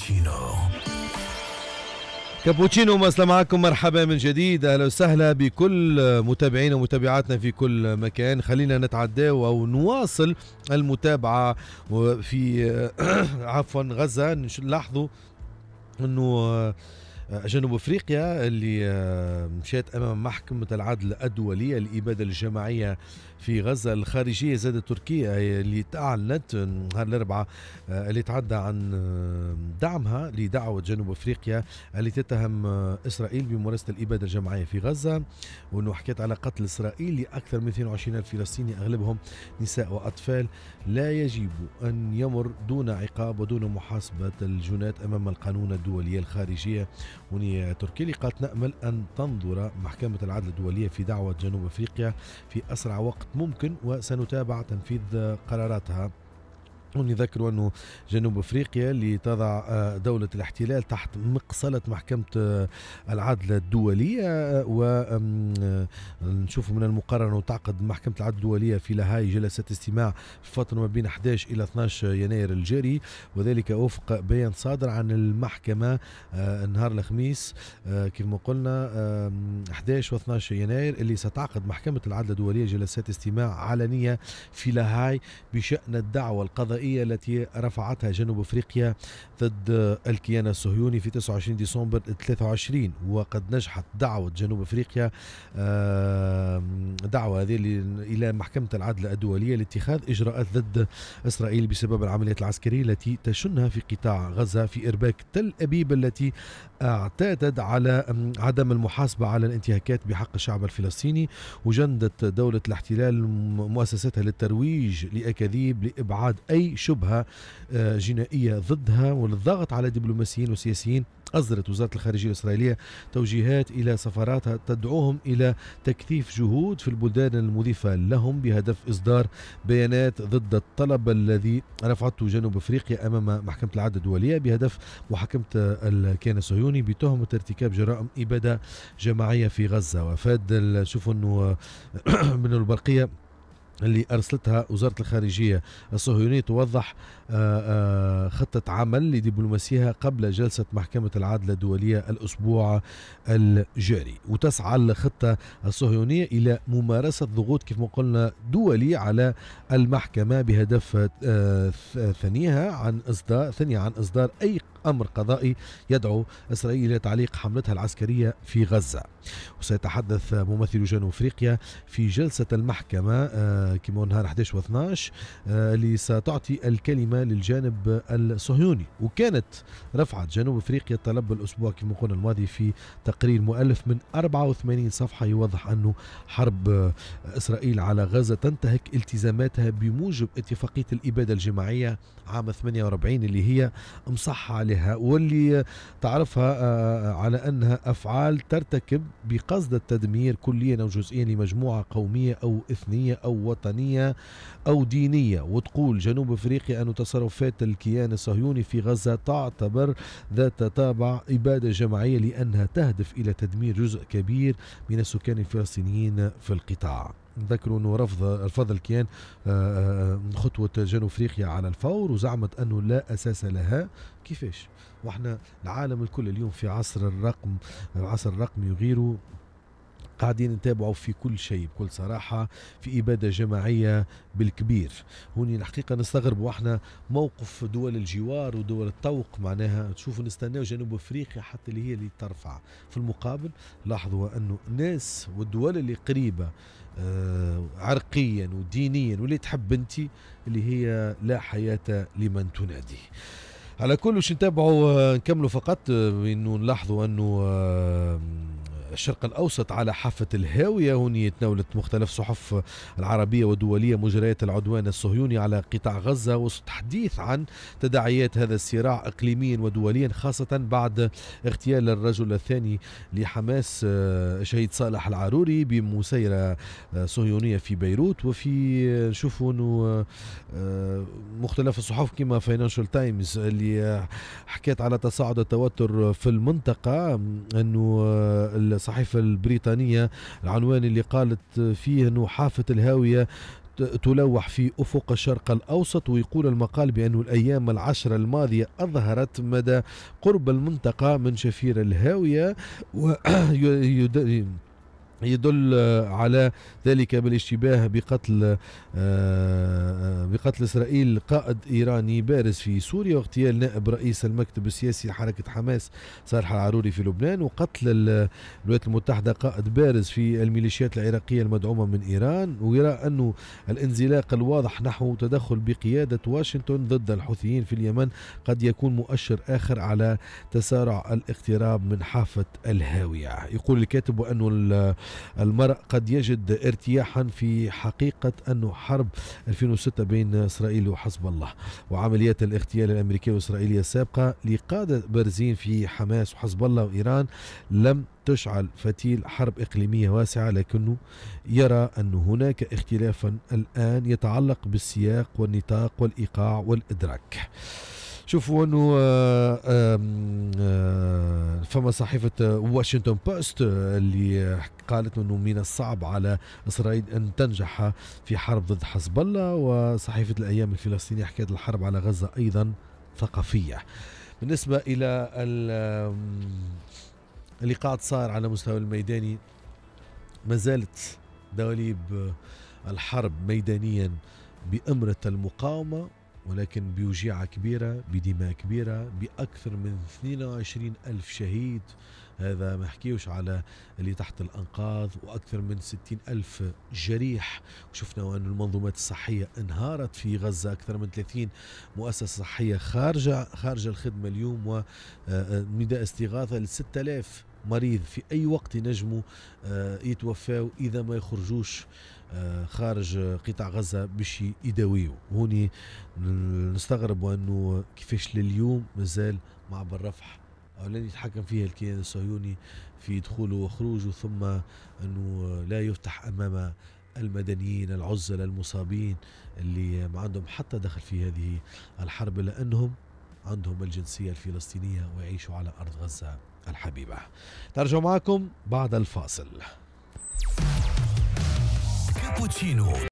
كابتشينو كابوتشينو ماسلا معكم مرحبا من جديد اهلا وسهلا بكل متابعينا ومتابعاتنا في كل مكان خلينا نتعداو او نواصل المتابعه في عفوا غزه نلاحظوا انه جنوب افريقيا اللي آه، مشات امام محكمه العدل الدوليه للاباده الجماعيه في غزه الخارجيه زاد تركيا اللي اعلنت نهار الاربعاء آه، اللي تعدى عن آه، دعمها لدعوه جنوب افريقيا اللي تتهم اسرائيل بممارسه الاباده الجماعيه في غزه وانه حكيت على قتل اسرائيل لاكثر من 22 الف فلسطيني اغلبهم نساء واطفال لا يجب ان يمر دون عقاب ودون محاسبه الجنات امام القانون الدولي الخارجيه تركي اللي قالت نأمل أن تنظر محكمة العدل الدولية في دعوة جنوب أفريقيا في أسرع وقت ممكن وسنتابع تنفيذ قراراتها ونذكروا انه جنوب افريقيا اللي تضع آه، دوله الاحتلال تحت مقصله محكمه آه، العدل الدوليه آه، ونشوف من المقرر انه تعقد محكمه العدل الدوليه في لاهاي جلسه استماع في فتره ما بين 11 الى 12 يناير الجاري وذلك وفق بيان صادر عن المحكمه نهار الخميس ما قلنا 11 و 12 يناير اللي ستعقد محكمه العدل الدوليه جلسات استماع علنيه في لاهاي بشان الدعوه القضائيه الفضائية التي رفعتها جنوب أفريقيا ضد الكيان الصهيوني في 29 ديسمبر 23 وقد نجحت دعوة جنوب أفريقيا دعوة هذه إلى محكمة العدل الدولية لاتخاذ إجراءات ضد إسرائيل بسبب العمليات العسكرية التي تشنها في قطاع غزة في إرباك تل أبيب التي اعتادت على عدم المحاسبة على الانتهاكات بحق الشعب الفلسطيني وجندت دولة الاحتلال مؤسستها للترويج لأكاذيب لإبعاد أي شبهة آه، جنائية ضدها وللضغط على دبلوماسيين وسياسيين أصدرت وزارة الخارجية الإسرائيلية توجيهات إلى سفاراتها تدعوهم إلى تكثيف جهود في البلدان المضيفة لهم بهدف إصدار بيانات ضد الطلب الذي رفعته جنوب أفريقيا أمام محكمة العدل الدولية بهدف محاكمة الكيان الصهيوني بتهمة ارتكاب جرائم إبادة جماعية في غزة وفاد شوفوا أنه من البرقية اللي أرسلتها وزارة الخارجية الصهيونية توضح آه، آه، خطة عمل لدبلوماسيها قبل جلسة محكمة العدل الدولية الأسبوع الجاري وتسعى الخطة الصهيونية إلى ممارسة ضغوط كيف ما قلنا دولي على المحكمة بهدف آه، ثانيها عن إصدار ثانيه عن إصدار أي أمر قضائي يدعو إسرائيل إلى تعليق حملتها العسكرية في غزة وسيتحدث ممثل جنوب أفريقيا في جلسة المحكمة كيمون نهار 11 و 12 اللي ستعطي الكلمة للجانب الصهيوني وكانت رفعت جنوب أفريقيا طلب الأسبوع كما قلنا الماضي في تقرير مؤلف من 84 صفحة يوضح أنه حرب إسرائيل على غزة تنتهك التزاماتها بموجب اتفاقية الإبادة الجماعية عام 48 اللي هي مصحة عليها واللي تعرفها آه، آه، على أنها أفعال ترتكب بقصد التدمير كليا أو جزئيا لمجموعة قومية أو إثنية أو وطنية أو دينية وتقول جنوب أفريقيا أن تصرفات الكيان الصهيوني في غزة تعتبر ذات طابع إبادة جماعية لأنها تهدف إلى تدمير جزء كبير من السكان الفلسطينيين في القطاع نذكروا انه رفض رفض الكيان آه، آه، آه، خطوه جنوب افريقيا على الفور وزعمت انه لا اساس لها كيفاش واحنا العالم الكل اليوم في عصر الرقم عصر الرقمي وغيره قاعدين نتابعوا في كل شيء بكل صراحة في إبادة جماعية بالكبير هوني الحقيقة نستغرب وإحنا موقف دول الجوار ودول الطوق معناها تشوفوا نستناو جنوب أفريقيا حتى اللي هي اللي ترفع في المقابل لاحظوا أنه الناس والدول اللي قريبة آه عرقيا ودينيا واللي تحب انت اللي هي لا حياة لمن تنادي على كل شيء نتابعوا آه، نكملوا فقط آه، انه نلاحظوا انه آه الشرق الأوسط على حافة الهاوية هون تناولت مختلف صحف العربية والدولية مجريات العدوان الصهيوني على قطاع غزة وسط حديث عن تداعيات هذا الصراع إقليميا ودوليا خاصة بعد اغتيال الرجل الثاني لحماس آه، شهيد صالح العروري بمسيرة آه، صهيونية في بيروت وفي آه، نشوفوا أنه مختلف الصحف كما فاينانشال تايمز اللي حكيت على تصاعد التوتر في المنطقة أنه الصحيفة البريطانية العنوان اللي قالت فيه أنه حافة الهاوية تلوح في افق الشرق الاوسط ويقول المقال بأن الايام العشره الماضيه اظهرت مدى قرب المنطقه من شفير الهاويه ويدل يدل آه، على ذلك بالاشتباه بقتل آه، آه، بقتل اسرائيل قائد ايراني بارز في سوريا واغتيال نائب رئيس المكتب السياسي لحركه حماس صالح العروري في لبنان وقتل الولايات المتحده قائد بارز في الميليشيات العراقيه المدعومه من ايران ويرى انه الانزلاق الواضح نحو تدخل بقياده واشنطن ضد الحوثيين في اليمن قد يكون مؤشر اخر على تسارع الاقتراب من حافه الهاويه يقول الكاتب وانه المرء قد يجد ارتياحا في حقيقة أنه حرب 2006 بين إسرائيل وحزب الله وعمليات الاغتيال الأمريكية والإسرائيلية السابقة لقادة بارزين في حماس وحزب الله وإيران لم تشعل فتيل حرب إقليمية واسعة لكنه يرى أن هناك اختلافا الآن يتعلق بالسياق والنطاق والإيقاع والإدراك شوفوا أنه آه، فما صحيفة واشنطن بوست اللي قالت انه من الصعب على اسرائيل ان تنجح في حرب ضد حزب الله وصحيفة الايام الفلسطينية حكاية الحرب على غزة ايضا ثقافية بالنسبة الى اللي قاعد صار على مستوى الميداني ما زالت دواليب الحرب ميدانيا بأمرة المقاومة ولكن بوجيعة كبيرة بدماء كبيرة بأكثر من 22 ألف شهيد هذا ما حكيوش على اللي تحت الأنقاض وأكثر من 60 ألف جريح وشفنا أن المنظومات الصحية انهارت في غزة أكثر من 30 مؤسسة صحية خارجة خارج الخدمة اليوم ونداء آه، آه، استغاثة ل 6000 مريض في أي وقت ينجموا آه، يتوفاو إذا ما يخرجوش آه، خارج قطاع غزه باش يداويو هوني نستغرب انه كيفاش لليوم مازال معبر رفح الذي يتحكم فيه الكيان الصهيوني في دخوله وخروجه ثم انه لا يفتح امام المدنيين العزل المصابين اللي ما عندهم حتى دخل في هذه الحرب لانهم عندهم الجنسيه الفلسطينيه ويعيشوا على ارض غزه الحبيبه. ترجع معكم بعد الفاصل. Cappuccino